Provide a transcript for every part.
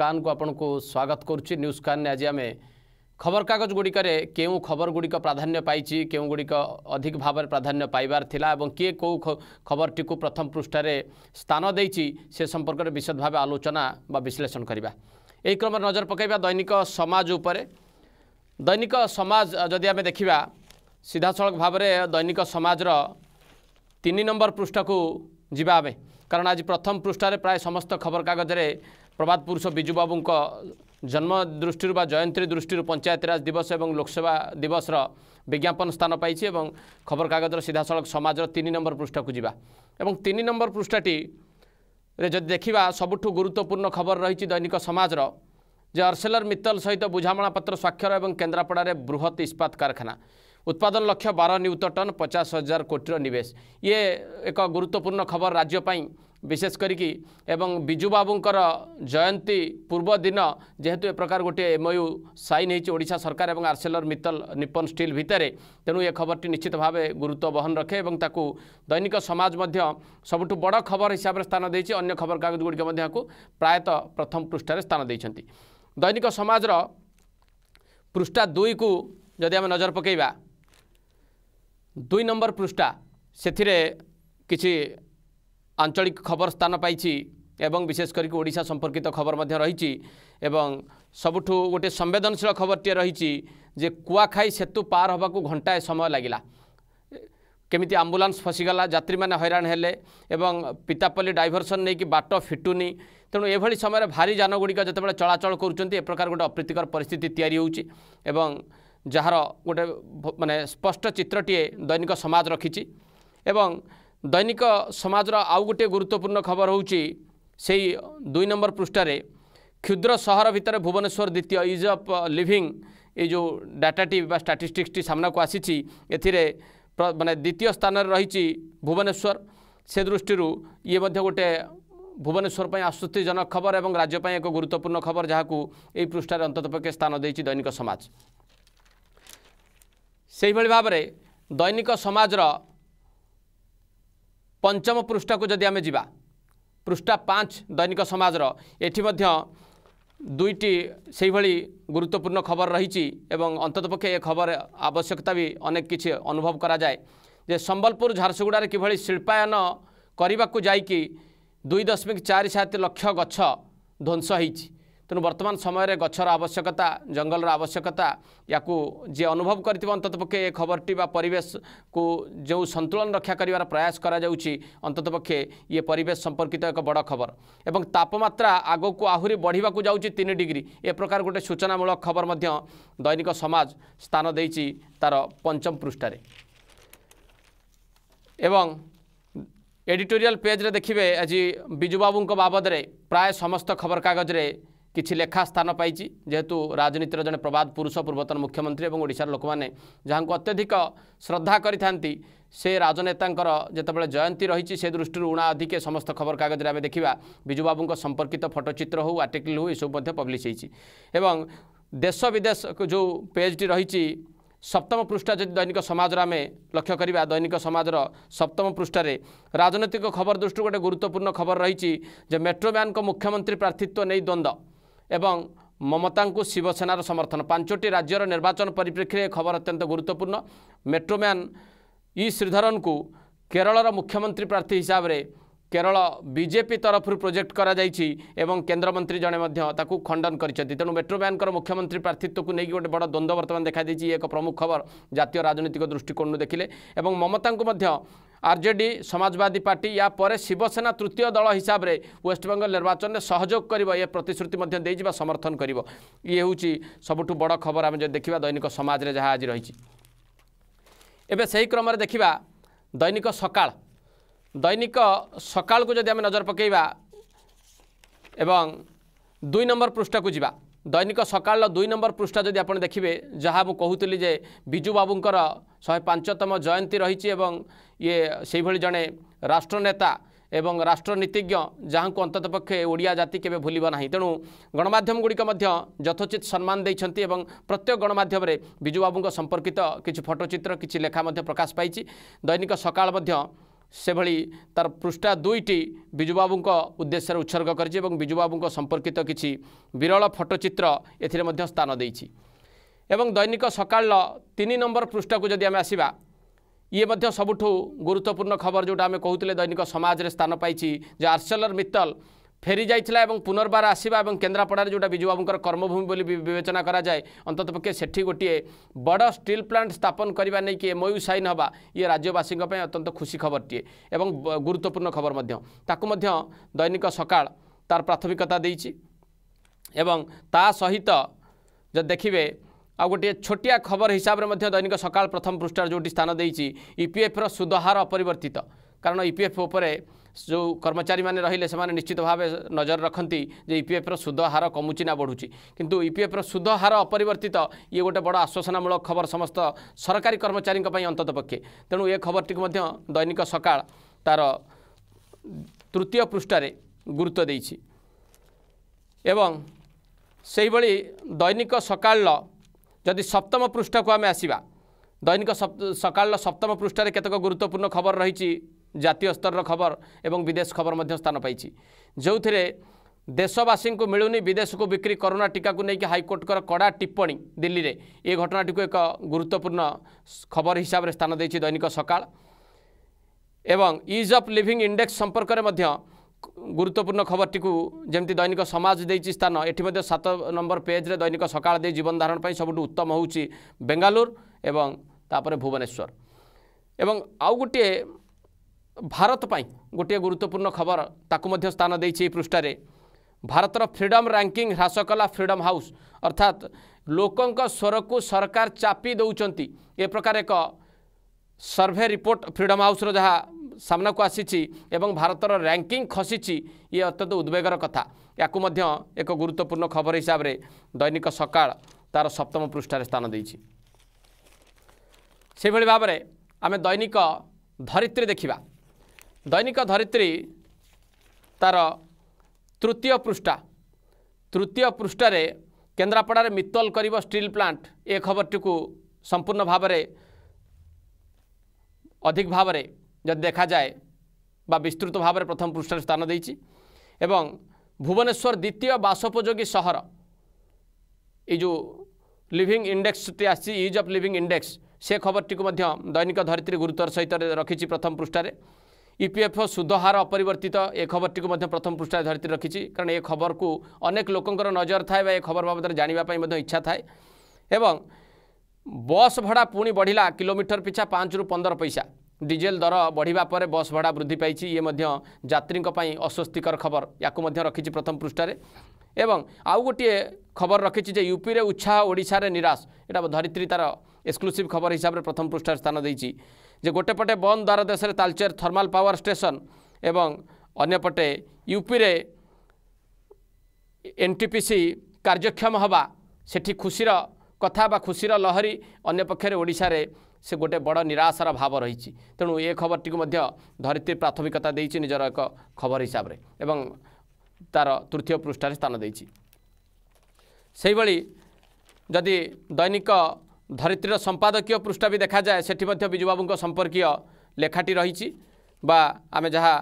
କାନକୁ ଆପଣଙ୍କୁ ସ୍ୱାଗତ କରୁଛି ନ୍ୟୁଜ୍ କାନରେ ଆଜି ଆମେ ଖବରକାଗଜଗୁଡ଼ିକରେ କେଉଁ ଖବରଗୁଡ଼ିକ ପ୍ରାଧାନ୍ୟ ପାଇଛି କେଉଁଗୁଡ଼ିକ ଅଧିକ ଭାବରେ ପ୍ରାଧାନ୍ୟ ପାଇବାର ଥିଲା ଏବଂ କିଏ କେଉଁ ଖବରଟିକୁ ପ୍ରଥମ ପୃଷ୍ଠାରେ ସ୍ଥାନ ଦେଇଛି ସେ ସମ୍ପର୍କରେ ବିଶଦ ଭାବେ ଆଲୋଚନା ବା ବିଶ୍ଳେଷଣ କରିବା ଏହି କ୍ରମରେ ନଜର ପକାଇବା ଦୈନିକ ସମାଜ ଉପରେ ଦୈନିକ ସମାଜ ଯଦି ଆମେ ଦେଖିବା ସିଧାସଳଖ ଭାବରେ ଦୈନିକ ସମାଜର ତିନି ନମ୍ବର ପୃଷ୍ଠାକୁ ଯିବା ଆମେ କାରଣ ଆଜି ପ୍ରଥମ ପୃଷ୍ଠାରେ ପ୍ରାୟ ସମସ୍ତ ଖବରକାଗଜରେ प्रभात पुरुष जन्मदि जन्म दृष्टि दृष्टि पञ्चायतराज दिवस लोकसेवा दिवस र विज्ञापन स्थान पाई खबरकगज सीधा सड़क समाज तीन नम्बर पृष्ठ देखा सबुठ गुरुत्वपूर्ण खबर रही दैनिक समाज जे अर्सेलर मित्तल सहित पत्र स्वाक्षर और केन्द्रापड़े बृहत् इस्पात कारखाना उत्पादन लक्ष्य बार नियुक्त टन पचास हजार कोटी ये एक गुरुत्वपूर्ण खबर राज्यपाई ବିଶେଷ କରିକି ଏବଂ ବିଜୁ ବାବୁଙ୍କର ଜୟନ୍ତୀ ପୂର୍ବ ଦିନ ଯେହେତୁ ଏ ପ୍ରକାର ଗୋଟିଏ ଏମ୍ ୟୁ ସାଇନ୍ ହେଇଛି ଓଡ଼ିଶା ସରକାର ଏବଂ ଆର୍ସେଲର ମିତଲ ନିପନ ଷ୍ଟିଲ୍ ଭିତରେ ତେଣୁ ଏ ଖବରଟି ନିଶ୍ଚିତ ଭାବେ ଗୁରୁତ୍ୱ ବହନ ରଖେ ଏବଂ ତାକୁ ଦୈନିକ ସମାଜ ମଧ୍ୟ ସବୁଠୁ ବଡ଼ ଖବର ହିସାବରେ ସ୍ଥାନ ଦେଇଛି ଅନ୍ୟ ଖବରକାଗଜଗୁଡ଼ିକ ମଧ୍ୟ ଏହାକୁ ପ୍ରାୟତଃ ପ୍ରଥମ ପୃଷ୍ଠାରେ ସ୍ଥାନ ଦେଇଛନ୍ତି ଦୈନିକ ସମାଜର ପୃଷ୍ଠା ଦୁଇକୁ ଯଦି ଆମେ ନଜର ପକାଇବା ଦୁଇ ନମ୍ବର ପୃଷ୍ଠା ସେଥିରେ କିଛି ଆଞ୍ଚଳିକ ଖବର ସ୍ଥାନ ପାଇଛି ଏବଂ ବିଶେଷ କରିକି ଓଡ଼ିଶା ସମ୍ପର୍କିତ ଖବର ମଧ୍ୟ ରହିଛି ଏବଂ ସବୁଠୁ ଗୋଟିଏ ସମ୍ବେଦନଶୀଳ ଖବରଟିଏ ରହିଛି ଯେ କୁଆଖାଇ ସେତୁ ପାର ହେବାକୁ ଘଣ୍ଟାଏ ସମୟ ଲାଗିଲା କେମିତି ଆମ୍ବୁଲାନ୍ସ ଫସିଗଲା ଯାତ୍ରୀମାନେ ହଇରାଣ ହେଲେ ଏବଂ ପିତାପଲ୍ଲୀ ଡାଇଭରସନ୍ ନେଇକି ବାଟ ଫିଟୁନି ତେଣୁ ଏଭଳି ସମୟରେ ଭାରି ଯାନଗୁଡ଼ିକ ଯେତେବେଳେ ଚଳାଚଳ କରୁଛନ୍ତି ଏ ପ୍ରକାର ଗୋଟେ ଅପ୍ରୀତିକର ପରିସ୍ଥିତି ତିଆରି ହେଉଛି ଏବଂ ଯାହାର ଗୋଟେ ମାନେ ସ୍ପଷ୍ଟ ଚିତ୍ରଟିଏ ଦୈନିକ ସମାଜ ରଖିଛି ଏବଂ ଦୈନିକ ସମାଜର ଆଉ ଗୋଟିଏ ଗୁରୁତ୍ୱପୂର୍ଣ୍ଣ ଖବର ହେଉଛି ସେଇ ଦୁଇ ନମ୍ବର ପୃଷ୍ଠାରେ କ୍ଷୁଦ୍ର ସହର ଭିତରେ ଭୁବନେଶ୍ୱର ଦ୍ୱିତୀୟ ଇଜ୍ ଅଫ୍ ଲିଭିଙ୍ଗ ଏଇ ଯେଉଁ ଡାଟାଟି ବା ଷ୍ଟାଟିଷ୍ଟିକ୍ସଟି ସାମ୍ନାକୁ ଆସିଛି ଏଥିରେ ମାନେ ଦ୍ୱିତୀୟ ସ୍ଥାନରେ ରହିଛି ଭୁବନେଶ୍ୱର ସେ ଦୃଷ୍ଟିରୁ ଇଏ ମଧ୍ୟ ଗୋଟିଏ ଭୁବନେଶ୍ୱର ପାଇଁ ଆଶ୍ୱସ୍ତିଜନକ ଖବର ଏବଂ ରାଜ୍ୟ ପାଇଁ ଏକ ଗୁରୁତ୍ୱପୂର୍ଣ୍ଣ ଖବର ଯାହାକୁ ଏହି ପୃଷ୍ଠାରେ ଅନ୍ତତଃ ପକ୍ଷେ ସ୍ଥାନ ଦେଇଛି ଦୈନିକ ସମାଜ ସେହିଭଳି ଭାବରେ ଦୈନିକ ସମାଜର ପଞ୍ଚମ ପୃଷ୍ଠାକୁ ଯଦି ଆମେ ଯିବା ପୃଷ୍ଠା ପାଞ୍ଚ ଦୈନିକ ସମାଜର ଏଠି ମଧ୍ୟ ଦୁଇଟି ସେହିଭଳି ଗୁରୁତ୍ୱପୂର୍ଣ୍ଣ ଖବର ରହିଛି ଏବଂ ଅନ୍ତତଃ ପକ୍ଷେ ଏ ଖବର ଆବଶ୍ୟକତା ବି ଅନେକ କିଛି ଅନୁଭବ କରାଯାଏ ଯେ ସମ୍ବଲପୁର ଝାରସୁଗୁଡ଼ାରେ କିଭଳି ଶିଳ୍ପାୟନ କରିବାକୁ ଯାଇକି ଦୁଇ ଦଶମିକ ଚାରି ସାତ ଲକ୍ଷ ଗଛ ଧ୍ୱଂସ ହୋଇଛି ତେଣୁ ବର୍ତ୍ତମାନ ସମୟରେ ଗଛର ଆବଶ୍ୟକତା ଜଙ୍ଗଲର ଆବଶ୍ୟକତା ୟାକୁ ଯିଏ ଅନୁଭବ କରିଥିବ ଅନ୍ତତଃ ପକ୍ଷେ ଏ ଖବରଟି ବା ପରିବେଶକୁ ଯେଉଁ ସନ୍ତୁଳନ ରକ୍ଷା କରିବାର ପ୍ରୟାସ କରାଯାଉଛି ପକ୍ଷେ ଇଏ ପରିବେଶ ସମ୍ପର୍କିତ ଏକ ବଡ଼ ଖବର ଏବଂ ତାପମାତ୍ରା ଆଗକୁ ଆହୁରି ବଢ଼ିବାକୁ ଯାଉଛି ତିନି ଡିଗ୍ରୀ ଏ ପ୍ରକାର ଗୋଟିଏ ସୂଚନାମୂଳକ ଖବର ମଧ୍ୟ ଦୈନିକ ସମାଜ ସ୍ଥାନ ଦେଇଛି ତା'ର ପଞ୍ଚମ ପୃଷ୍ଠାରେ ଏବଂ ଏଡିଟୋରିଆଲ୍ ପେଜ୍ରେ ଦେଖିବେ ଆଜି ବିଜୁବାବୁଙ୍କ ବାବଦରେ ପ୍ରାୟ ସମସ୍ତ ଖବରକାଗଜରେ କିଛି ଲେଖା ସ୍ଥାନ ପାଇଛି ଯେହେତୁ ରାଜନୀତିର ଜଣେ ପ୍ରବାଦ ପୁରୁଷ ପୂର୍ବତନ ମୁଖ୍ୟମନ୍ତ୍ରୀ ଏବଂ ଓଡ଼ିଶାର ଲୋକମାନେ ଯାହାଙ୍କୁ ଅତ୍ୟଧିକ ଶ୍ରଦ୍ଧା କରିଥାନ୍ତି ସେ ରାଜନେତାଙ୍କର ଯେତେବେଳେ ଜୟନ୍ତୀ ରହିଛି ସେ ଦୃଷ୍ଟିରୁ ଉଣା ଅଧିକେ ସମସ୍ତ ଖବରକାଗଜରେ ଆମେ ଦେଖିବା ବିଜୁବାବୁଙ୍କ ସମ୍ପର୍କିତ ଫଟୋଚିତ୍ର ହେଉ ଆର୍ଟିକଲ ହେଉ ଏସବୁ ମଧ୍ୟ ପବ୍ଲିଶ ହୋଇଛି ଏବଂ ଦେଶ ବିଦେଶ ଯେଉଁ ପେଜ୍ଟି ରହିଛି ସପ୍ତମ ପୃଷ୍ଠା ଯଦି ଦୈନିକ ସମାଜର ଆମେ ଲକ୍ଷ୍ୟ କରିବା ଦୈନିକ ସମାଜର ସପ୍ତମ ପୃଷ୍ଠାରେ ରାଜନୈତିକ ଖବର ଦୃଷ୍ଟିରୁ ଗୋଟେ ଗୁରୁତ୍ୱପୂର୍ଣ୍ଣ ଖବର ରହିଛି ଯେ ମେଟ୍ରୋମ୍ୟାନ୍ଙ୍କ ମୁଖ୍ୟମନ୍ତ୍ରୀ ପ୍ରାର୍ଥୀତ୍ୱ ନେଇ ଦ୍ୱନ୍ଦ୍ୱ ଏବଂ ମମତାଙ୍କୁ ଶିବସେନାର ସମର୍ଥନ ପାଞ୍ଚଟି ରାଜ୍ୟର ନିର୍ବାଚନ ପରିପ୍ରେକ୍ଷୀରେ ଖବର ଅତ୍ୟନ୍ତ ଗୁରୁତ୍ୱପୂର୍ଣ୍ଣ ମେଟ୍ରୋମ୍ୟାନ୍ ଇ ଶ୍ରୀଧରନ୍ଙ୍କୁ କେରଳର ମୁଖ୍ୟମନ୍ତ୍ରୀ ପ୍ରାର୍ଥୀ ହିସାବରେ କେରଳ ବିଜେପି ତରଫରୁ ପ୍ରୋଜେକ୍ଟ କରାଯାଇଛି ଏବଂ କେନ୍ଦ୍ରମନ୍ତ୍ରୀ ଜଣେ ମଧ୍ୟ ତାକୁ ଖଣ୍ଡନ କରିଛନ୍ତି ତେଣୁ ମେଟ୍ରୋ ବ୍ୟାନ୍ଙ୍କର ମୁଖ୍ୟମନ୍ତ୍ରୀ ପ୍ରାର୍ଥୀତ୍ୱକୁ ନେଇକି ଗୋଟେ ବଡ଼ ଦ୍ୱନ୍ଦ୍ୱ ବର୍ତ୍ତମାନ ଦେଖାଦେଇଛି ଏକ ପ୍ରମୁଖ ଖବର ଜାତୀୟ ରାଜନୈତିକ ଦୃଷ୍ଟିକୋଣରୁ ଦେଖିଲେ ଏବଂ ମମତାଙ୍କୁ ମଧ୍ୟ ଆର୍ଜେଡି ସମାଜବାଦୀ ପାର୍ଟି ୟା ପରେ ଶିବସେନା ତୃତୀୟ ଦଳ ହିସାବରେ ୱେଷ୍ଟବେଙ୍ଗଲ ନିର୍ବାଚନରେ ସହଯୋଗ କରିବ ଏ ପ୍ରତିଶ୍ରୁତି ମଧ୍ୟ ଦେଇଯିବା ସମର୍ଥନ କରିବ ଇଏ ହେଉଛି ସବୁଠୁ ବଡ଼ ଖବର ଆମେ ଯଦି ଦେଖିବା ଦୈନିକ ସମାଜରେ ଯାହା ଆଜି ରହିଛି ଏବେ ସେହି କ୍ରମରେ ଦେଖିବା ଦୈନିକ ସକାଳ ଦୈନିକ ସକାଳକୁ ଯଦି ଆମେ ନଜର ପକାଇବା ଏବଂ ଦୁଇ ନମ୍ବର ପୃଷ୍ଠାକୁ ଯିବା ଦୈନିକ ସକାଳର ଦୁଇ ନମ୍ବର ପୃଷ୍ଠା ଯଦି ଆପଣ ଦେଖିବେ ଯାହା ମୁଁ କହୁଥିଲି ଯେ ବିଜୁ ବାବୁଙ୍କର ଶହେ ପାଞ୍ଚତମ ଜୟନ୍ତୀ ରହିଛି ଏବଂ ଇଏ ସେହିଭଳି ଜଣେ ରାଷ୍ଟ୍ରନେତା ଏବଂ ରାଷ୍ଟ୍ରନୀତିଜ୍ଞ ଯାହାଙ୍କୁ ଅନ୍ତତଃ ପକ୍ଷେ ଓଡ଼ିଆ ଜାତି କେବେ ଭୁଲିବ ନାହିଁ ତେଣୁ ଗଣମାଧ୍ୟମଗୁଡ଼ିକ ମଧ୍ୟ ଯଥୋଚିତ ସମ୍ମାନ ଦେଇଛନ୍ତି ଏବଂ ପ୍ରତ୍ୟେକ ଗଣମାଧ୍ୟମରେ ବିଜୁବାବୁଙ୍କ ସମ୍ପର୍କିତ କିଛି ଫଟୋଚିତ୍ର କିଛି ଲେଖା ମଧ୍ୟ ପ୍ରକାଶ ପାଇଛି ଦୈନିକ ସକାଳ ମଧ୍ୟ ସେଭଳି ତାର ପୃଷ୍ଠା ଦୁଇଟି ବିଜୁବାବୁଙ୍କ ଉଦ୍ଦେଶ୍ୟରେ ଉତ୍ସର୍ଗ କରିଛି ଏବଂ ବିଜୁବାବୁଙ୍କ ସମ୍ପର୍କିତ କିଛି ବିରଳ ଫଟୋଚିତ୍ର ଏଥିରେ ମଧ୍ୟ ସ୍ଥାନ ଦେଇଛି ଏବଂ ଦୈନିକ ସକାଳ ତିନି ନମ୍ବର ପୃଷ୍ଠାକୁ ଯଦି ଆମେ ଆସିବା ଇଏ ମଧ୍ୟ ସବୁଠୁ ଗୁରୁତ୍ୱପୂର୍ଣ୍ଣ ଖବର ଯେଉଁଟା ଆମେ କହୁଥିଲେ ଦୈନିକ ସମାଜରେ ସ୍ଥାନ ପାଇଛି ଯେ ଆର୍ସେଲର ମିତ୍ତଲ ফেরি যাই এবং পুনর্বার আসা এবং কেন্দ্রাপড়ার যেটা বিজুবাবুঙ্কর কর্মভূমি বলে বিবেচনা করা যায় অন্ততপক্ষে সেটি গোটিয়ে বড় স্টিল প্লান্ট স্থাপন করা নিয়ে এমওইউ সাইন হওয়া ইয়ে রাজ্যবাসী অত্যন্ত খুশি খবরটিয়ে এবং গুরুত্বপূর্ণ খবর তাকে মধ্য দৈনিক সকাল তার প্রাথমিকতা দিয়েছি এবং তা সহিত যদি দেখবে ଆଉ ଗୋଟିଏ ଛୋଟିଆ ଖବର ହିସାବରେ ମଧ୍ୟ ଦୈନିକ ସକାଳ ପ୍ରଥମ ପୃଷ୍ଠାର ଯେଉଁଠି ସ୍ଥାନ ଦେଇଛି ଇପିଏଫ୍ର ସୁଧହାର ଅପରିବର୍ତ୍ତିତ କାରଣ ଇପିଏଫ୍ ଉପରେ ଯେଉଁ କର୍ମଚାରୀମାନେ ରହିଲେ ସେମାନେ ନିଶ୍ଚିତ ଭାବେ ନଜର ରଖନ୍ତି ଯେ ଇପିଏଫ୍ର ସୁଧ ହାର କମୁଛି ନା ବଢ଼ୁଛି କିନ୍ତୁ ଇପିଏଫ୍ର ସୁଧ ହାର ଅପରିବର୍ତ୍ତିତ ଇଏ ଗୋଟେ ବଡ଼ ଆଶ୍ୱାସନାମୂଳକ ଖବର ସମସ୍ତ ସରକାରୀ କର୍ମଚାରୀଙ୍କ ପାଇଁ ଅନ୍ତତଃ ପକ୍ଷେ ତେଣୁ ଏ ଖବରଟିକୁ ମଧ୍ୟ ଦୈନିକ ସକାଳ ତା'ର ତୃତୀୟ ପୃଷ୍ଠାରେ ଗୁରୁତ୍ୱ ଦେଇଛି ଏବଂ ସେହିଭଳି ଦୈନିକ ସକାଳର ଯଦି ସପ୍ତମ ପୃଷ୍ଠାକୁ ଆମେ ଆସିବା ଦୈନିକ ସକାଳର ସପ୍ତମ ପୃଷ୍ଠାରେ କେତେକ ଗୁରୁତ୍ୱପୂର୍ଣ୍ଣ ଖବର ରହିଛି ଜାତୀୟ ସ୍ତରର ଖବର ଏବଂ ବିଦେଶ ଖବର ମଧ୍ୟ ସ୍ଥାନ ପାଇଛି ଯେଉଁଥିରେ ଦେଶବାସୀଙ୍କୁ ମିଳୁନି ବିଦେଶକୁ ବିକ୍ରି କରୋନା ଟୀକାକୁ ନେଇକି ହାଇକୋର୍ଟଙ୍କର କଡ଼ା ଟିପ୍ପଣୀ ଦିଲ୍ଲୀରେ ଏ ଘଟଣାଟିକୁ ଏକ ଗୁରୁତ୍ୱପୂର୍ଣ୍ଣ ଖବର ହିସାବରେ ସ୍ଥାନ ଦେଇଛି ଦୈନିକ ସକାଳ ଏବଂ ଇଜ୍ ଅଫ୍ ଲିଭିଂ ଇଣ୍ଡେକ୍ସ ସମ୍ପର୍କରେ ମଧ୍ୟ ଗୁରୁତ୍ୱପୂର୍ଣ୍ଣ ଖବରଟିକୁ ଯେମିତି ଦୈନିକ ସମାଜ ଦେଇଛି ସ୍ଥାନ ଏଠି ମଧ୍ୟ ସାତ ନମ୍ବର ପେଜ୍ରେ ଦୈନିକ ସକାଳ ଦେଇ ଜୀବନଧାରଣ ପାଇଁ ସବୁଠୁ ଉତ୍ତମ ହେଉଛି ବେଙ୍ଗାଲୁରୁ ଏବଂ ତାପରେ ଭୁବନେଶ୍ୱର ଏବଂ ଆଉ ଗୋଟିଏ ଭାରତ ପାଇଁ ଗୋଟିଏ ଗୁରୁତ୍ୱପୂର୍ଣ୍ଣ ଖବର ତାକୁ ମଧ୍ୟ ସ୍ଥାନ ଦେଇଛି ଏହି ପୃଷ୍ଠାରେ ଭାରତର ଫ୍ରିଡ଼ମ୍ ରାଙ୍କିଙ୍ଗ ହ୍ରାସ କଲା ଫ୍ରିଡ଼ମ୍ ହାଉସ୍ ଅର୍ଥାତ୍ ଲୋକଙ୍କ ସ୍ୱରକୁ ସରକାର ଚାପି ଦେଉଛନ୍ତି ଏ ପ୍ରକାର ଏକ ସର୍ଭେ ରିପୋର୍ଟ ଫ୍ରିଡ଼ମ୍ ହାଉସ୍ର ଯାହା ସାମ୍ନାକୁ ଆସିଛି ଏବଂ ଭାରତର ରାଙ୍କିଙ୍ଗ ଖସିଛି ଇଏ ଅତ୍ୟନ୍ତ ଉଦ୍ବେଗର କଥା ୟାକୁ ମଧ୍ୟ ଏକ ଗୁରୁତ୍ୱପୂର୍ଣ୍ଣ ଖବର ହିସାବରେ ଦୈନିକ ସକାଳ ତା'ର ସପ୍ତମ ପୃଷ୍ଠାରେ ସ୍ଥାନ ଦେଇଛି ସେଭଳି ଭାବରେ ଆମେ ଦୈନିକ ଧରିତ୍ରୀ ଦେଖିବା ଦୈନିକ ଧରିତ୍ରୀ ତା'ର ତୃତୀୟ ପୃଷ୍ଠା ତୃତୀୟ ପୃଷ୍ଠାରେ କେନ୍ଦ୍ରାପଡ଼ାରେ ମିତ୍ତଲ କରିବ ଷ୍ଟିଲ୍ ପ୍ଲାଣ୍ଟ ଏ ଖବରଟିକୁ ସମ୍ପୂର୍ଣ୍ଣ ଭାବରେ ଅଧିକ ଭାବରେ ଯଦି ଦେଖାଯାଏ বা বিস্তৃত ভাবে প্রথম পৃষ্ঠার স্থান দিয়েছি এবং ভুবনেশ্বর দ্বিতীয় বাসোপযোগী সহর এই যে লিভিং ইন্ডেক্সটি আসছে ইজ অফ লিভিং ইন্ডেক্স সে খবরটি দৈনিক ধরিত্রী গুরুত্বর সহিত রাখি প্রথম পৃষ্ঠায় ईपीएफ सुधहार अपरिवर्तित ए खबर टिम प्रथम पृष्ठ धरित्री खबर को अनेक नजर लोकर नजरथाए बाबर बाबदेखि इच्छा थाए बस भडा पूर्ण बढ्ला किलोमिटर पिछा पाँच रु पन् पैसा डिजेल् दर बढ्दापर बस भडा वृद्धि पाइन्छ इन् जीपै अस्वस्तिकर खबर या रिम पृष्ठ आउ गोटे खबर रखी जे र युपिएर उत्साह रे निराश एटा धरित्री तार एक्सक्लूसिव खबर हिसाब रे प्रथम पृष्ठ स्थान दिएपछि ଯେ ଗୋଟେ ପଟେ ବନ୍ଦ ଦ୍ୱାରା ଦେଶରେ ତାଲଚେର ଥର୍ମାଲ୍ ପାୱାର ଷ୍ଟେସନ୍ ଏବଂ ଅନ୍ୟପଟେ ୟୁପିରେ ଏନ୍ ଟି ପି ସି କାର୍ଯ୍ୟକ୍ଷମ ହେବା ସେଠି ଖୁସିର କଥା ବା ଖୁସିର ଲହରୀ ଅନ୍ୟପକ୍ଷରେ ଓଡ଼ିଶାରେ ସେ ଗୋଟେ ବଡ଼ ନିରାଶାର ଭାବ ରହିଛି ତେଣୁ ଏ ଖବରଟିକୁ ମଧ୍ୟ ଧରିତ୍ରୀ ପ୍ରାଥମିକତା ଦେଇଛି ନିଜର ଏକ ଖବର ହିସାବରେ ଏବଂ ତା'ର ତୃତୀୟ ପୃଷ୍ଠାରେ ସ୍ଥାନ ଦେଇଛି ସେହିଭଳି ଯଦି ଦୈନିକ ଧରିତ୍ରୀର ସମ୍ପାଦକୀୟ ପୃଷ୍ଠା ବି ଦେଖାଯାଏ ସେଠି ମଧ୍ୟ ବିଜୁବାବୁଙ୍କ ସମ୍ପର୍କୀୟ ଲେଖାଟି ରହିଛି ବା ଆମେ ଯାହା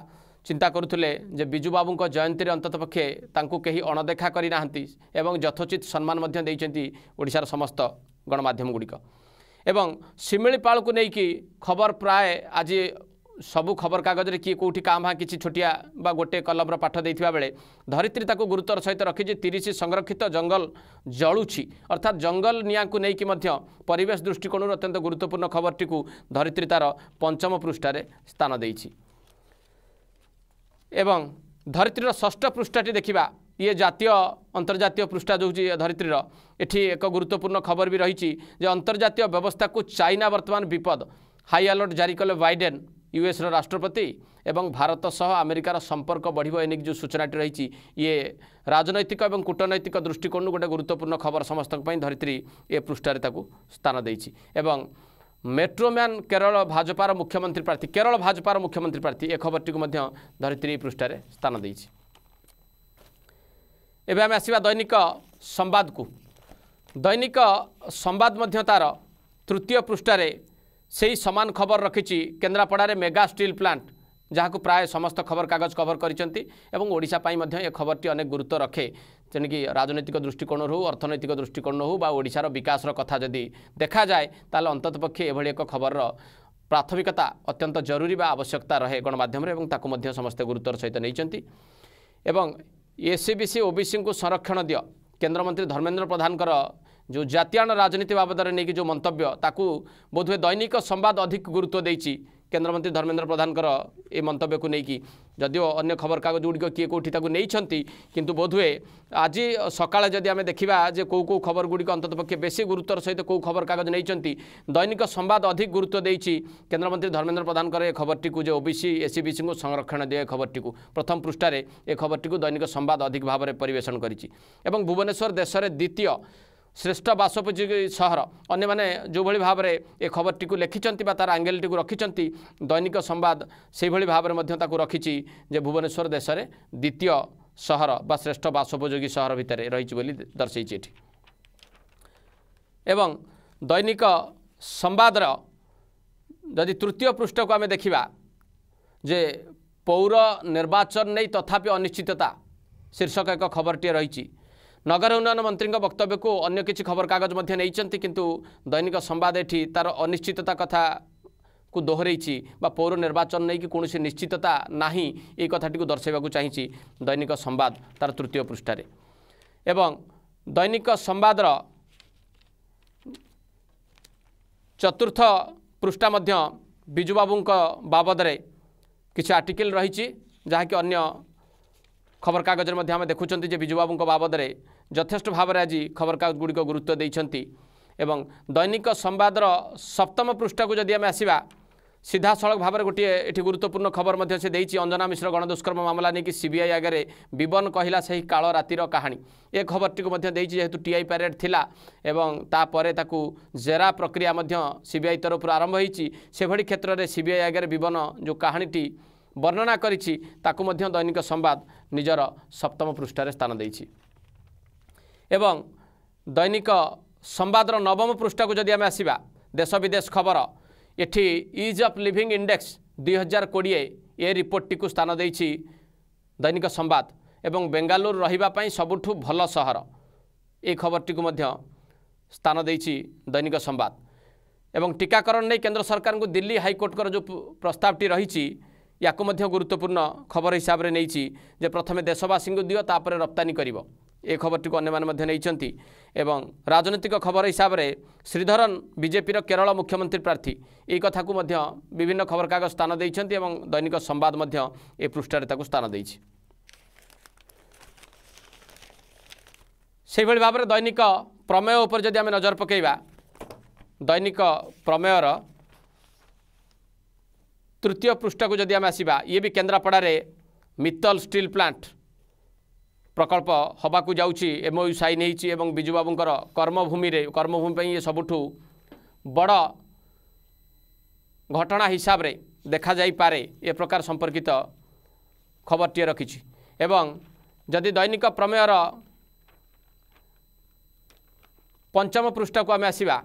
ଚିନ୍ତା କରୁଥିଲେ ଯେ ବିଜୁବାବୁଙ୍କ ଜୟନ୍ତୀରେ ଅନ୍ତତଃ ପକ୍ଷେ ତାଙ୍କୁ କେହି ଅଣଦେଖା କରିନାହାନ୍ତି ଏବଂ ଯଥୋଚିତ ସମ୍ମାନ ମଧ୍ୟ ଦେଇଛନ୍ତି ଓଡ଼ିଶାର ସମସ୍ତ ଗଣମାଧ୍ୟମ ଗୁଡ଼ିକ ଏବଂ ଶିମିଳିପାଳକୁ ନେଇକି ଖବର ପ୍ରାୟ ଆଜି ସବୁ ଖବରକାଗଜରେ କିଏ କେଉଁଠି କାମ ହା କିଛି ଛୋଟିଆ ବା ଗୋଟିଏ କଲମର ପାଠ ଦେଇଥିବା ବେଳେ ଧରିତ୍ରୀ ତାକୁ ଗୁରୁତ୍ୱର ସହିତ ରଖିଛି ତିରିଶ ସଂରକ୍ଷିତ ଜଙ୍ଗଲ ଜଳୁଛି ଅର୍ଥାତ୍ ଜଙ୍ଗଲ ନିଆଁକୁ ନେଇକି ମଧ୍ୟ ପରିବେଶ ଦୃଷ୍ଟିକୋଣରୁ ଅତ୍ୟନ୍ତ ଗୁରୁତ୍ୱପୂର୍ଣ୍ଣ ଖବରଟିକୁ ଧରିତ୍ରୀ ତା'ର ପଞ୍ଚମ ପୃଷ୍ଠାରେ ସ୍ଥାନ ଦେଇଛି ଏବଂ ଧରିତ୍ରୀର ଷଷ୍ଠ ପୃଷ୍ଠାଟି ଦେଖିବା ଇଏ ଜାତୀୟ ଅନ୍ତର୍ଜାତୀୟ ପୃଷ୍ଠା ଯେଉଁଛି ଧରିତ୍ରୀର ଏଠି ଏକ ଗୁରୁତ୍ୱପୂର୍ଣ୍ଣ ଖବର ବି ରହିଛି ଯେ ଅନ୍ତର୍ଜାତୀୟ ବ୍ୟବସ୍ଥାକୁ ଚାଇନା ବର୍ତ୍ତମାନ ବିପଦ ହାଇ ଆଲର୍ଟ ଜାରି କଲେ ବାଇଡେନ୍ ୟୁଏସ୍ର ରାଷ୍ଟ୍ରପତି ଏବଂ ଭାରତ ସହ ଆମେରିକାର ସମ୍ପର୍କ ବଢ଼ିବ ଏନେକି ଯେଉଁ ସୂଚନାଟି ରହିଛି ଇଏ ରାଜନୈତିକ ଏବଂ କୂଟନୈତିକ ଦୃଷ୍ଟିକୋଣରୁ ଗୋଟେ ଗୁରୁତ୍ୱପୂର୍ଣ୍ଣ ଖବର ସମସ୍ତଙ୍କ ପାଇଁ ଧରିତ୍ରୀ ଏ ପୃଷ୍ଠାରେ ତାକୁ ସ୍ଥାନ ଦେଇଛି ଏବଂ ମେଟ୍ରୋମ୍ୟାନ୍ କେରଳ ଭାଜପାର ମୁଖ୍ୟମନ୍ତ୍ରୀ ପ୍ରାର୍ଥୀ କେରଳ ଭାଜପାର ମୁଖ୍ୟମନ୍ତ୍ରୀ ପ୍ରାର୍ଥୀ ଏ ଖବରଟିକୁ ମଧ୍ୟ ଧରିତ୍ରୀ ଏ ପୃଷ୍ଠାରେ ସ୍ଥାନ ଦେଇଛି ଏବେ ଆମେ ଆସିବା ଦୈନିକ ସମ୍ବାଦକୁ ଦୈନିକ ସମ୍ବାଦ ମଧ୍ୟ ତା'ର ତୃତୀୟ ପୃଷ୍ଠାରେ सही समान खबर र केन्द्रापडार मेगा प्लान्ट जहाँको प्राय समस्त खबरकगज कभर गरिन्छ ओडाप्रै खबर टी अनेक गुरुत्व रखे जि राजनैतिक दृष्टिकोण अर्थनैतिक दृष्टिक हो अन्ततपक्षभल एक खबर र प्राथमिकता जरूरी बा आवश्यकता रहे समस्त गुरुत्व सहित को संरक्षण दियो केन्द्रमन्त्री धर्मेन्द्र प्रधानको जो जातियान राजनीति बाबदले नै जो मन्तव्यु बोधु दैनिक सम्वाद अधिक गुरुत्वी केन्द्रमन्त्री धर्मेन्द्र प्रधानको ए को नैक जद्यो अन्य खबरकगज गुडिक कि के बोधवे आज सकाले जिमेन्ट देखा खबर गुड़ी गुडिक अन्ततपक्ष बेसी गुरुत्व सहित केही खबरकगज नै दैनिक सम्वाद अधिक गुरुत्वी केन्द्रमन्त्री धर्मेन्द्र प्रधानको ए ओबीसी ओबिसि को संरक्षण दिए खबरटि प्रथम ए पृष्ठले एबरटि दैनिक सम्वाद अधिक भावर परिवेषण गरि भुवनश्वर देशले द्वितीय ଶ୍ରେଷ୍ଠ ବାସୋପଯୋଗୀ ସହର ଅନ୍ୟମାନେ ଯେଉଁଭଳି ଭାବରେ ଏ ଖବରଟିକୁ ଲେଖିଛନ୍ତି ବା ତା'ର ଆଙ୍ଗେଲଟିକୁ ରଖିଛନ୍ତି ଦୈନିକ ସମ୍ବାଦ ସେହିଭଳି ଭାବରେ ମଧ୍ୟ ତାକୁ ରଖିଛି ଯେ ଭୁବନେଶ୍ୱର ଦେଶରେ ଦ୍ୱିତୀୟ ସହର ବା ଶ୍ରେଷ୍ଠ ବାସୋପଯୋଗୀ ସହର ଭିତରେ ରହିଛି ବୋଲି ଦର୍ଶେଇଛି ଏଠି ଏବଂ ଦୈନିକ ସମ୍ବାଦର ଯଦି ତୃତୀୟ ପୃଷ୍ଠକୁ ଆମେ ଦେଖିବା ଯେ ପୌର ନିର୍ବାଚନ ନେଇ ତଥାପି ଅନିଶ୍ଚିତତା ଶୀର୍ଷକ ଏକ ଖବରଟିଏ ରହିଛି ନଗର ଉନ୍ନୟନ ମନ୍ତ୍ରୀଙ୍କ ବକ୍ତବ୍ୟକୁ ଅନ୍ୟ କିଛି ଖବରକାଗଜ ମଧ୍ୟ ନେଇଛନ୍ତି କିନ୍ତୁ ଦୈନିକ ସମ୍ବାଦ ଏଠି ତା'ର ଅନିଶ୍ଚିତତା କଥାକୁ ଦୋହରେଇଛି ବା ପୌର ନିର୍ବାଚନ ନେଇକି କୌଣସି ନିଶ୍ଚିତତା ନାହିଁ ଏହି କଥାଟିକୁ ଦର୍ଶାଇବାକୁ ଚାହିଁଛି ଦୈନିକ ସମ୍ବାଦ ତା'ର ତୃତୀୟ ପୃଷ୍ଠାରେ ଏବଂ ଦୈନିକ ସମ୍ବାଦର ଚତୁର୍ଥ ପୃଷ୍ଠା ମଧ୍ୟ ବିଜୁବାବୁଙ୍କ ବାବଦରେ କିଛି ଆର୍ଟିକେଲ୍ ରହିଛି ଯାହାକି ଅନ୍ୟ ଖବରକାଗଜରେ ମଧ୍ୟ ଆମେ ଦେଖୁଛନ୍ତି ଯେ ବିଜୁବାବୁଙ୍କ ବାବଦରେ ଯଥେଷ୍ଟ ଭାବରେ ଆଜି ଖବରକାଗଜଗୁଡ଼ିକ ଗୁରୁତ୍ୱ ଦେଇଛନ୍ତି ଏବଂ ଦୈନିକ ସମ୍ବାଦର ସପ୍ତମ ପୃଷ୍ଠାକୁ ଯଦି ଆମେ ଆସିବା ସିଧାସଳଖ ଭାବରେ ଗୋଟିଏ ଏଠି ଗୁରୁତ୍ୱପୂର୍ଣ୍ଣ ଖବର ମଧ୍ୟ ସେ ଦେଇଛି ଅଞ୍ଜନା ମିଶ୍ର ଗଣଦୁଷ୍କର୍ମ ମାମଲା ନେଇକି ସିବିଆଇ ଆଗରେ ବିବନ କହିଲା ସେହି କାଳ ରାତିର କାହାଣୀ ଏ ଖବରଟିକୁ ମଧ୍ୟ ଦେଇଛି ଯେହେତୁ ଟିଆଇ ପ୍ୟାରେଡ଼ ଥିଲା ଏବଂ ତାପରେ ତାକୁ ଜେରା ପ୍ରକ୍ରିୟା ମଧ୍ୟ ସିବିଆଇ ତରଫରୁ ଆରମ୍ଭ ହୋଇଛି ସେଭଳି କ୍ଷେତ୍ରରେ ସିବିଆଇ ଆଗରେ ବିବନ ଯେଉଁ କାହାଣୀଟି ବର୍ଣ୍ଣନା କରିଛି ତାକୁ ମଧ୍ୟ ଦୈନିକ ସମ୍ବାଦ ନିଜର ସପ୍ତମ ପୃଷ୍ଠାରେ ସ୍ଥାନ ଦେଇଛି ଏବଂ ଦୈନିକ ସମ୍ବାଦର ନବମ ପୃଷ୍ଠାକୁ ଯଦି ଆମେ ଆସିବା ଦେଶ ବିଦେଶ ଖବର ଏଠି ଇଜ୍ ଅଫ୍ ଲିଭିଂ ଇଣ୍ଡେକ୍ସ ଦୁଇହଜାର କୋଡ଼ିଏ ଏ ରିପୋର୍ଟଟିକୁ ସ୍ଥାନ ଦେଇଛି ଦୈନିକ ସମ୍ବାଦ ଏବଂ ବେଙ୍ଗାଲୁରୁ ରହିବା ପାଇଁ ସବୁଠୁ ଭଲ ସହର ଏହି ଖବରଟିକୁ ମଧ୍ୟ ସ୍ଥାନ ଦେଇଛି ଦୈନିକ ସମ୍ବାଦ ଏବଂ ଟିକାକରଣ ନେଇ କେନ୍ଦ୍ର ସରକାରଙ୍କୁ ଦିଲ୍ଲୀ ହାଇକୋର୍ଟଙ୍କର ଯେଉଁ ପ୍ରସ୍ତାବଟି ରହିଛି ୟାକୁ ମଧ୍ୟ ଗୁରୁତ୍ୱପୂର୍ଣ୍ଣ ଖବର ହିସାବରେ ନେଇଛି ଯେ ପ୍ରଥମେ ଦେଶବାସୀଙ୍କୁ ଦିଅ ତାପରେ ରପ୍ତାନୀ କରିବ ଏ ଖବରଟିକୁ ଅନ୍ୟମାନେ ମଧ୍ୟ ନେଇଛନ୍ତି ଏବଂ ରାଜନୈତିକ ଖବର ହିସାବରେ ଶ୍ରୀଧରନ୍ ବିଜେପିର କେରଳ ମୁଖ୍ୟମନ୍ତ୍ରୀ ପ୍ରାର୍ଥୀ ଏହି କଥାକୁ ମଧ୍ୟ ବିଭିନ୍ନ ଖବରକାଗଜ ସ୍ଥାନ ଦେଇଛନ୍ତି ଏବଂ ଦୈନିକ ସମ୍ବାଦ ମଧ୍ୟ ଏ ପୃଷ୍ଠାରେ ତାକୁ ସ୍ଥାନ ଦେଇଛି ସେହିଭଳି ଭାବରେ ଦୈନିକ ପ୍ରମେୟ ଉପରେ ଯଦି ଆମେ ନଜର ପକାଇବା ଦୈନିକ ପ୍ରମେୟର ତୃତୀୟ ପୃଷ୍ଠକୁ ଯଦି ଆମେ ଆସିବା ଇଏ ବି କେନ୍ଦ୍ରାପଡ଼ାରେ ମିତଲ ଷ୍ଟିଲ୍ ପ୍ଲାଣ୍ଟ ପ୍ରକଳ୍ପ ହେବାକୁ ଯାଉଛି ଏମଓୟୁ ସାଇନ୍ ହେଇଛି ଏବଂ ବିଜୁବାବୁଙ୍କର କର୍ମଭୂମିରେ କର୍ମଭୂମି ପାଇଁ ଇଏ ସବୁଠୁ ବଡ଼ ଘଟଣା ହିସାବରେ ଦେଖାଯାଇପାରେ ଏ ପ୍ରକାର ସମ୍ପର୍କିତ ଖବରଟିଏ ରଖିଛି ଏବଂ ଯଦି ଦୈନିକ ପ୍ରମେୟର ପଞ୍ଚମ ପୃଷ୍ଠାକୁ ଆମେ ଆସିବା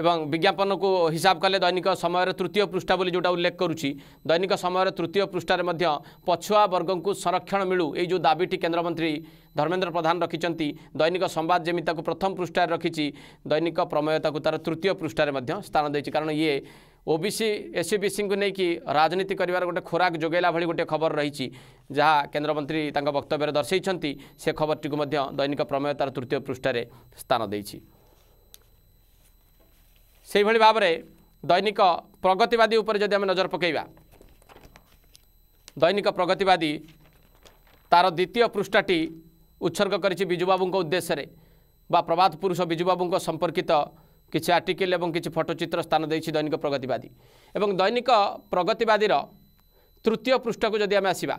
ए विज्ञापनको हिसाब कले दैनिक समय तृतीय पृष्ठा जोटा उल्लेख गर्छ दैनिक समय र तृतीय पृष्ठले पछुवा वर्गको संरक्षण जो दाबी केन्द्रमन्त्री धर्मेन्द्र प्रधान रकिचन दैनिक संवाद जेमिता प्रथम पृष्ठ र दैनिक को तार तृतीय पृष्ठले स्थान दिन इए ओबिसि एसिसी नि राजनीति गए खोरक जोगेला भन्ने गोटे खबर रहेछ जहाँ केन्द्रमन्त्री वक्तव्यले दर्शन चाहिँ सबरटीको दैनिक प्रमेयत र तृतीय पृष्ठले स्थान ସେହିଭଳି ଭାବରେ ଦୈନିକ ପ୍ରଗତିବାଦୀ ଉପରେ ଯଦି ଆମେ ନଜର ପକାଇବା ଦୈନିକ ପ୍ରଗତିବାଦୀ ତା'ର ଦ୍ୱିତୀୟ ପୃଷ୍ଠାଟି ଉତ୍ସର୍ଗ କରିଛି ବିଜୁବାବୁଙ୍କ ଉଦ୍ଦେଶ୍ୟରେ ବା ପ୍ରଭାତ ପୁରୁଷ ବିଜୁବାବୁଙ୍କ ସମ୍ପର୍କିତ କିଛି ଆର୍ଟିକେଲ ଏବଂ କିଛି ଫଟୋଚିତ୍ର ସ୍ଥାନ ଦେଇଛି ଦୈନିକ ପ୍ରଗତିବାଦୀ ଏବଂ ଦୈନିକ ପ୍ରଗତିବାଦୀର ତୃତୀୟ ପୃଷ୍ଠକୁ ଯଦି ଆମେ ଆସିବା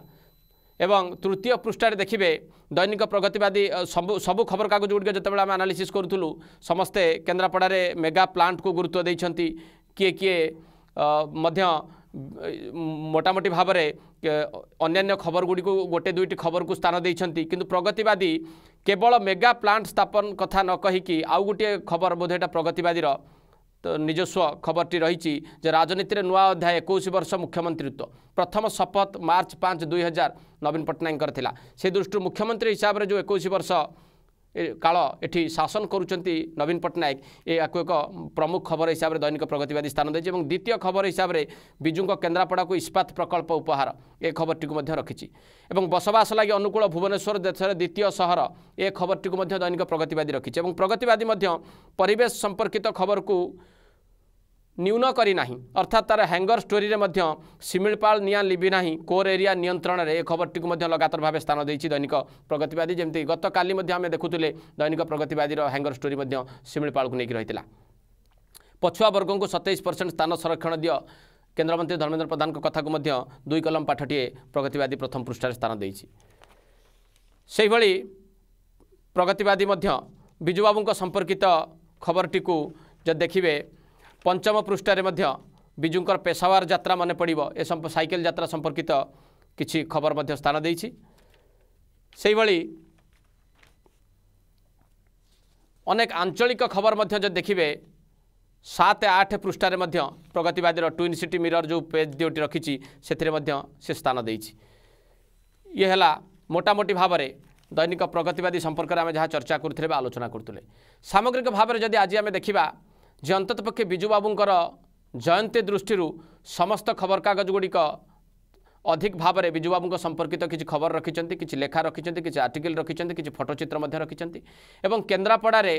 ଏବଂ ତୃତୀୟ ପୃଷ୍ଠାରେ ଦେଖିବେ ଦୈନିକ ପ୍ରଗତିବାଦୀ ସବୁ ସବୁ ଖବରକାଗଜ ଗୁଡ଼ିକ ଯେତେବେଳେ ଆମେ ଆନାଲିସିସ୍ କରୁଥିଲୁ ସମସ୍ତେ କେନ୍ଦ୍ରାପଡ଼ାରେ ମେଗା ପ୍ଲାଣ୍ଟକୁ ଗୁରୁତ୍ୱ ଦେଇଛନ୍ତି କିଏ କିଏ ମଧ୍ୟ ମୋଟାମୋଟି ଭାବରେ ଅନ୍ୟାନ୍ୟ ଖବରଗୁଡ଼ିକୁ ଗୋଟେ ଦୁଇଟି ଖବରକୁ ସ୍ଥାନ ଦେଇଛନ୍ତି କିନ୍ତୁ ପ୍ରଗତିବାଦୀ କେବଳ ମେଗା ପ୍ଲାଣ୍ଟ ସ୍ଥାପନ କଥା ନ କହିକି ଆଉ ଗୋଟିଏ ଖବର ବୋଧେ ଏଇଟା ପ୍ରଗତିବାଦୀର ନିଜସ୍ୱ ଖବରଟି ରହିଛି ଯେ ରାଜନୀତିରେ ନୂଆ ଅଧ୍ୟାୟ ଏକୋଇଶ ବର୍ଷ ମୁଖ୍ୟମନ୍ତ୍ରୀତ୍ୱ ପ୍ରଥମ ଶପଥ ମାର୍ଚ୍ଚ ପାଞ୍ଚ ଦୁଇ ହଜାର ନବୀନ ପଟ୍ଟନାୟକଙ୍କର ଥିଲା ସେ ଦୃଷ୍ଟିରୁ ମୁଖ୍ୟମନ୍ତ୍ରୀ ହିସାବରେ ଯେଉଁ ଏକୋଇଶ ବର୍ଷ କାଳ ଏଠି ଶାସନ କରୁଛନ୍ତି ନବୀନ ପଟ୍ଟନାୟକ ଏହାକୁ ଏକ ପ୍ରମୁଖ ଖବର ହିସାବରେ ଦୈନିକ ପ୍ରଗତିବାଦୀ ସ୍ଥାନ ଦେଇଛି ଏବଂ ଦ୍ୱିତୀୟ ଖବର ହିସାବରେ ବିଜୁଙ୍କ କେନ୍ଦ୍ରାପଡ଼ାକୁ ଇସ୍ପାତ ପ୍ରକଳ୍ପ ଉପହାର ଏ ଖବରଟିକୁ ମଧ୍ୟ ରଖିଛି ଏବଂ ବସବାସ ଲାଗି ଅନୁକୂଳ ଭୁବନେଶ୍ୱର ଦେଶରେ ଦ୍ୱିତୀୟ ସହର ଏ ଖବରଟିକୁ ମଧ୍ୟ ଦୈନିକ ପ୍ରଗତିବାଦୀ ରଖିଛି ଏବଂ ପ୍ରଗତିବାଦୀ ମଧ୍ୟ ପରିବେଶ ସମ୍ପର୍କିତ ଖବରକୁ ନ୍ୟୁନ କରିନାହିଁ ଅର୍ଥାତ୍ ତା'ର ହ୍ୟାଙ୍ଗର ଷ୍ଟୋରିରେ ମଧ୍ୟ ଶିମିଳପାଳ ନିଆଁ ଲିବି ନାହିଁ କୋର୍ ଏରିଆ ନିୟନ୍ତ୍ରଣରେ ଏ ଖବରଟିକୁ ମଧ୍ୟ ଲଗାତାର ଭାବେ ସ୍ଥାନ ଦେଇଛି ଦୈନିକ ପ୍ରଗତିବାଦୀ ଯେମିତି ଗତକାଲି ମଧ୍ୟ ଆମେ ଦେଖୁଥିଲେ ଦୈନିକ ପ୍ରଗତିବାଦୀର ହ୍ୟାଙ୍ଗର ଷ୍ଟୋରି ମଧ୍ୟ ଶିମିଳପାଳକୁ ନେଇକି ରହିଥିଲା ପଛୁଆ ବର୍ଗଙ୍କୁ ସତେଇଶ ସ୍ଥାନ ସଂରକ୍ଷଣ ଦିଅ କେନ୍ଦ୍ରମନ୍ତ୍ରୀ ଧର୍ମେନ୍ଦ୍ର ପ୍ରଧାନଙ୍କ କଥାକୁ ମଧ୍ୟ ଦୁଇ କଲମ ପାଠଟିଏ ପ୍ରଗତିବାଦୀ ପ୍ରଥମ ପୃଷ୍ଠାରେ ସ୍ଥାନ ଦେଇଛି ସେହିଭଳି ପ୍ରଗତିବାଦୀ ମଧ୍ୟ ବିଜୁବାବୁଙ୍କ ସମ୍ପର୍କିତ ଖବରଟିକୁ ଯଦି ଦେଖିବେ ପଞ୍ଚମ ପୃଷ୍ଠାରେ ମଧ୍ୟ ବିଜୁଙ୍କର ପେଶାୱାର ଯାତ୍ରା ମନେ ପଡ଼ିବ ଏ ସାଇକେଲ ଯାତ୍ରା ସମ୍ପର୍କିତ କିଛି ଖବର ମଧ୍ୟ ସ୍ଥାନ ଦେଇଛି ସେଇଭଳି ଅନେକ ଆଞ୍ଚଳିକ ଖବର ମଧ୍ୟ ଯଦି ଦେଖିବେ ସାତ ଆଠ ପୃଷ୍ଠାରେ ମଧ୍ୟ ପ୍ରଗତିବାଦୀର ଟ୍ୱିନ୍ ସିଟି ମିରର ଯେଉଁ ପେଜ୍ ଦୁଇଟି ରଖିଛି ସେଥିରେ ମଧ୍ୟ ସେ ସ୍ଥାନ ଦେଇଛି ଇଏ ହେଲା ମୋଟାମୋଟି ଭାବରେ ଦୈନିକ ପ୍ରଗତିବାଦୀ ସମ୍ପର୍କରେ ଆମେ ଯାହା ଚର୍ଚ୍ଚା କରୁଥିଲେ ବା ଆଲୋଚନା କରୁଥିଲେ ସାମଗ୍ରିକ ଭାବରେ ଯଦି ଆଜି ଆମେ ଦେଖିବା ଯେ ଅନ୍ତତଃ ପକ୍ଷେ ବିଜୁବାବୁଙ୍କର ଜୟନ୍ତୀ ଦୃଷ୍ଟିରୁ ସମସ୍ତ ଖବରକାଗଜଗୁଡ଼ିକ ଅଧିକ ଭାବରେ ବିଜୁବାବୁଙ୍କ ସମ୍ପର୍କିତ କିଛି ଖବର ରଖିଛନ୍ତି କିଛି ଲେଖା ରଖିଛନ୍ତି କିଛି ଆର୍ଟିକଲ ରଖିଛନ୍ତି କିଛି ଫଟୋଚିତ୍ର ମଧ୍ୟ ରଖିଛନ୍ତି ଏବଂ କେନ୍ଦ୍ରାପଡ଼ାରେ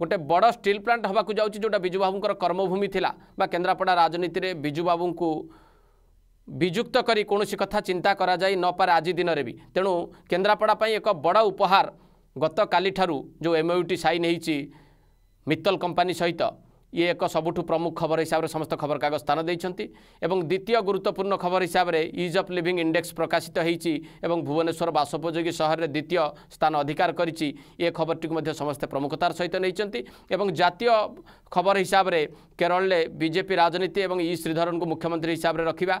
ଗୋଟେ ବଡ଼ ଷ୍ଟିଲ୍ ପ୍ଲାଣ୍ଟ ହେବାକୁ ଯାଉଛି ଯେଉଁଟା ବିଜୁବାବୁଙ୍କର କର୍ମଭୂମି ଥିଲା ବା କେନ୍ଦ୍ରାପଡ଼ା ରାଜନୀତିରେ ବିଜୁବାବୁଙ୍କୁ ବିଯୁକ୍ତ କରି କୌଣସି କଥା ଚିନ୍ତା କରାଯାଇ ନପାରେ ଆଜି ଦିନରେ ବି ତେଣୁ କେନ୍ଦ୍ରାପଡ଼ା ପାଇଁ ଏକ ବଡ଼ ଉପହାର ଗତକାଲିଠାରୁ ଯେଉଁ ଏମ୍ଓ ୟୁ ଟି ସାଇନ୍ ହେଇଛି ମିତଲ କମ୍ପାନୀ ସହିତ ଇଏ ଏକ ସବୁଠୁ ପ୍ରମୁଖ ଖବର ହିସାବରେ ସମସ୍ତ ଖବରକାଗଜ ସ୍ଥାନ ଦେଇଛନ୍ତି ଏବଂ ଦ୍ୱିତୀୟ ଗୁରୁତ୍ୱପୂର୍ଣ୍ଣ ଖବର ହିସାବରେ ଇଜ୍ ଅଫ୍ ଲିଭିଂ ଇଣ୍ଡେକ୍ସ ପ୍ରକାଶିତ ହୋଇଛି ଏବଂ ଭୁବନେଶ୍ୱର ବାସୋପଯୋଗୀ ସହରରେ ଦ୍ୱିତୀୟ ସ୍ଥାନ ଅଧିକାର କରିଛି ଏ ଖବରଟିକୁ ମଧ୍ୟ ସମସ୍ତେ ପ୍ରମୁଖତାର ସହିତ ନେଇଛନ୍ତି ଏବଂ ଜାତୀୟ খবর হিসাবে কেরলে বিজেপি রাজনীতি এবং ই শ্রীধরনু মুখ্যমন্ত্রী হিসাবে রাখা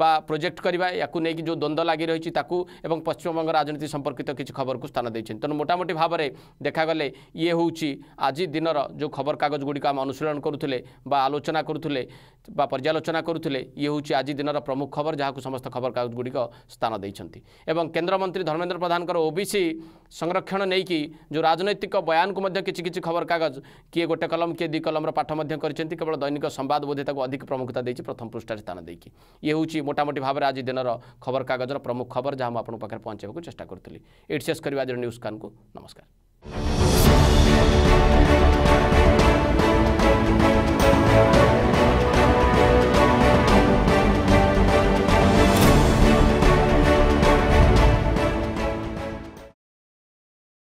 বা প্রোজেক্ট করা ইয়াকু নেই যে দ্বন্দ্ব লাগি রয়েছে তাকে এবং পশ্চিমবঙ্গ রাজনীতি সম্পর্কিত কিছু খবরকে স্থান দিয়েছেন তেমন মোটামুটি ভাবে দেখাগলে ইয়ে হচ্ছে আজি দিনর যে খবরকাগজগুড়ি আমি অনুশীলন করুলে বা আলোচনা করুলে বা পর্যালোচনা করুলে ইয়ে হচ্ছে আজি দিনর প্রমুখ খবর যা সমস্ত খবরকাগজগুড়ি স্থান দিয়েছেন এবং কেন্দ্রমন্ত্রী ধর্মেন্দ্র প্রধানকর ওবিসি संरक्षण कि जो राजनैतिक बयानको खबरकगज किए गोटे कलम किए दुई कलम र पाठ केवल दैनिक संवाद बोधे अधिक प्रमुखता देती प्रथम पृष्ठ स्थान ये हूँ मोटामोटी में आज दिन खबर कागज प्रमुख खबर जहाँ म पार्टी पहुँचको चेष्टा न्यूज न्युज को नमस्कार